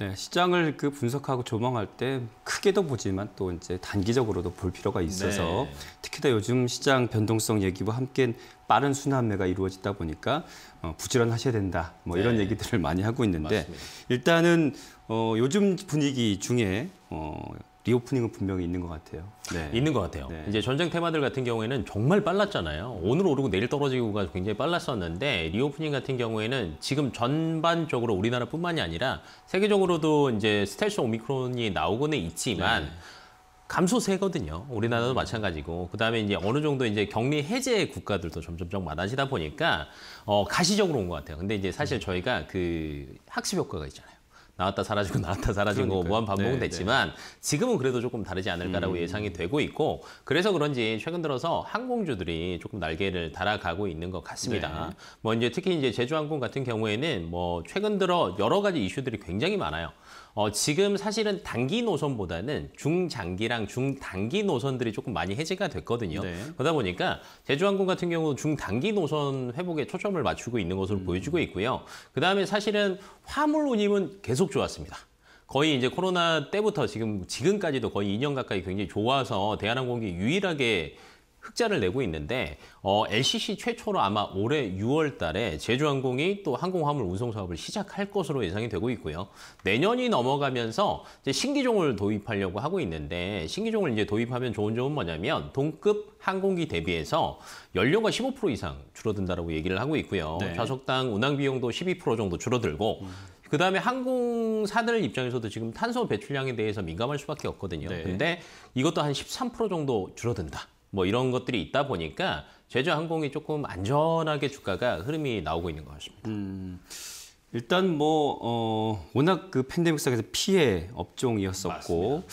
네, 시장을 그 분석하고 조망할 때 크게도 보지만 또 이제 단기적으로도 볼 필요가 있어서 네. 특히나 요즘 시장 변동성 얘기와 함께 빠른 순환매가 이루어지다 보니까 어, 부지런하셔야 된다. 뭐 이런 네. 얘기들을 많이 하고 있는데 맞습니다. 일단은 어, 요즘 분위기 중에 어, 리오프닝은 분명히 있는 것 같아요. 네. 있는 것 같아요. 네. 이제 전쟁 테마들 같은 경우에는 정말 빨랐잖아요. 오늘 오르고 내일 떨어지고가 굉장히 빨랐었는데 리오프닝 같은 경우에는 지금 전반적으로 우리나라뿐만이 아니라 세계적으로도 이제 스텔스 오미크론이 나오고는 있지만 네. 감소세거든요. 우리나라도 마찬가지고. 그 다음에 이제 어느 정도 이제 격리 해제 국가들도 점점점 많아지다 보니까, 어, 가시적으로 온 것 같아요. 근데 이제 사실 저희가 그 학습 효과가 있잖아요. 나왔다 사라지고 나왔다 사라진거 무한 뭐 반복은 네, 네. 됐지만 네. 지금은 그래도 조금 다르지 않을까라고 음. 예상이 되고 있고 그래서 그런지 최근 들어서 항공주들이 조금 날개를 달아가고 있는 것 같습니다. 네. 뭐 이제 특히 이제 제주항공 같은 경우에는 뭐 최근 들어 여러 가지 이슈들이 굉장히 많아요. 어, 지금 사실은 단기 노선보다는 중장기랑 중단기 노선들이 조금 많이 해제가 됐거든요. 네. 그러다 보니까 제주항공 같은 경우 중단기 노선 회복에 초점을 맞추고 있는 것으로 음. 보여지고 있고요. 그다음에 사실은 화물 운임은 계속 좋았습니다. 거의 이제 코로나 때부터 지금 지금까지도 거의 2년 가까이 굉장히 좋아서 대한항공이 유일하게 흑자를 내고 있는데 어, LCC 최초로 아마 올해 6월 달에 제주항공이 또 항공화물 운송 사업을 시작할 것으로 예상이 되고 있고요. 내년이 넘어가면서 이제 신기종을 도입하려고 하고 있는데 신기종을 이제 도입하면 좋은 점은 뭐냐면 동급 항공기 대비해서 연료가 15% 이상 줄어든다라고 얘기를 하고 있고요. 네. 좌석당 운항 비용도 12% 정도 줄어들고 음. 그다음에 항공사들 입장에서도 지금 탄소 배출량에 대해서 민감할 수밖에 없거든요. 네. 근데 이것도 한 13% 정도 줄어든다. 뭐 이런 것들이 있다 보니까 제주항공이 조금 안전하게 주가가 흐름이 나오고 있는 것 같습니다. 음, 일단 뭐 어, 워낙 그 팬데믹 속에서 피해 업종이었었고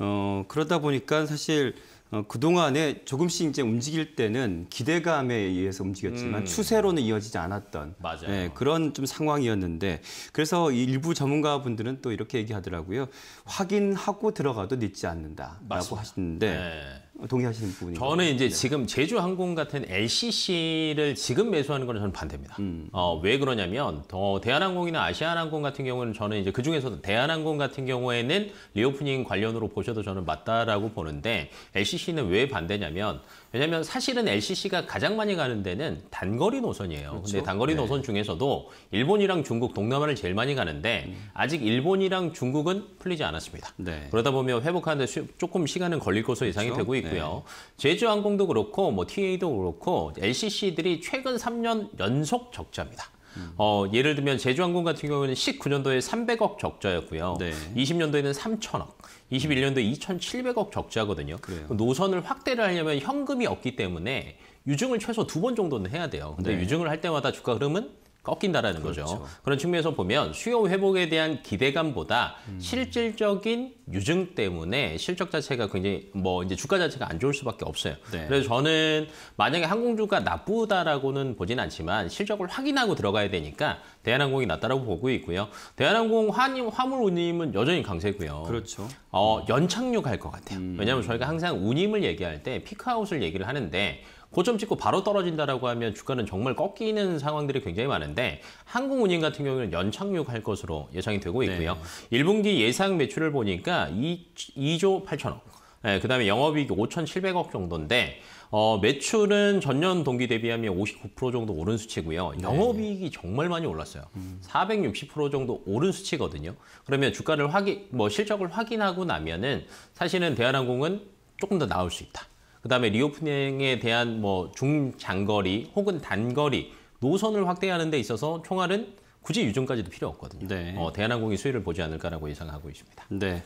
어, 그러다 보니까 사실 어, 그동안에 조금씩 이제 움직일 때는 기대감에 의해서 움직였지만 음. 추세로는 이어지지 않았던 네, 그런 좀 상황이었는데 그래서 일부 전문가분들은 또 이렇게 얘기하더라고요. 확인하고 들어가도 늦지 않는다라고 맞습니다. 하시는데 네. 동의하시는 부분이 저는 이제 네. 지금 제주항공 같은 LCC를 지금 매수하는 거는 저는 반대입니다. 음. 어, 왜 그러냐면 더 대한항공이나 아시아항공 같은 경우는 저는 이제 그 중에서도 대한항공 같은 경우에는 리오프닝 관련으로 보셔도 저는 맞다라고 보는데 LCC는 왜 반대냐면 왜냐하면 사실은 LCC가 가장 많이 가는 데는 단거리 노선이에요. 그렇 근데 그렇죠? 단거리 네. 노선 중에서도 일본이랑 중국, 동남아를 제일 많이 가는데 음. 아직 일본이랑 중국은 풀리지 않았습니다. 네. 그러다 보면 회복하는데 조금 시간은 걸릴 것으로 예상이 그렇죠? 되고 네. 있고 있고요. 네. 제주항공도 그렇고 뭐 TA도 그렇고 LCC들이 최근 3년 연속 적자입니다. 음. 어, 예를 들면 제주항공 같은 경우는 19년도에 300억 적자였고요. 네. 20년도에는 3천억, 21년도에 2,700억 적자거든요. 그래요. 노선을 확대를 하려면 현금이 없기 때문에 유증을 최소 두 번 정도는 해야 돼요. 근데 네. 유증을 할 때마다 주가 흐름은 꺾인다라는 그렇죠. 거죠. 그런 측면에서 보면 수요 회복에 대한 기대감보다 음. 실질적인 유증 때문에 실적 자체가 굉장히 뭐 이제 주가 자체가 안 좋을 수밖에 없어요. 네. 그래서 저는 만약에 항공주가 나쁘다라고는 보진 않지만 실적을 확인하고 들어가야 되니까 대한항공이 낫다라고 보고 있고요. 대한항공 화님, 화물 운임은 여전히 강세고요. 그렇죠. 어, 연착륙 할것 같아요. 음. 왜냐하면 저희가 항상 운임을 얘기할 때 피크아웃을 얘기를 하는데 고점 찍고 바로 떨어진다라고 하면 주가는 정말 꺾이는 상황들이 굉장히 많은데 한국운임 같은 경우는 연착륙할 것으로 예상이 되고 네. 있고요. 네. 1분기 예상 매출을 보니까 2, 2조 8천억. 네, 그다음에 영업이익이 5,700억 정도인데 어, 매출은 전년 동기 대비하면 59% 정도 오른 수치고요. 네. 영업이익이 네. 정말 많이 올랐어요. 460% 음. 정도 오른 수치거든요. 그러면 주가를 확인, 뭐 실적을 확인하고 나면은 사실은 대한항공은 조금 더 나올 수 있다. 그다음에 리오프닝에 대한 뭐 중장거리 혹은 단거리 노선을 확대하는 데 있어서 총알은 굳이 유전까지도 필요 없거든요. 네. 어, 대한항공이 수혜를 보지 않을까라고 예상하고 있습니다. 네.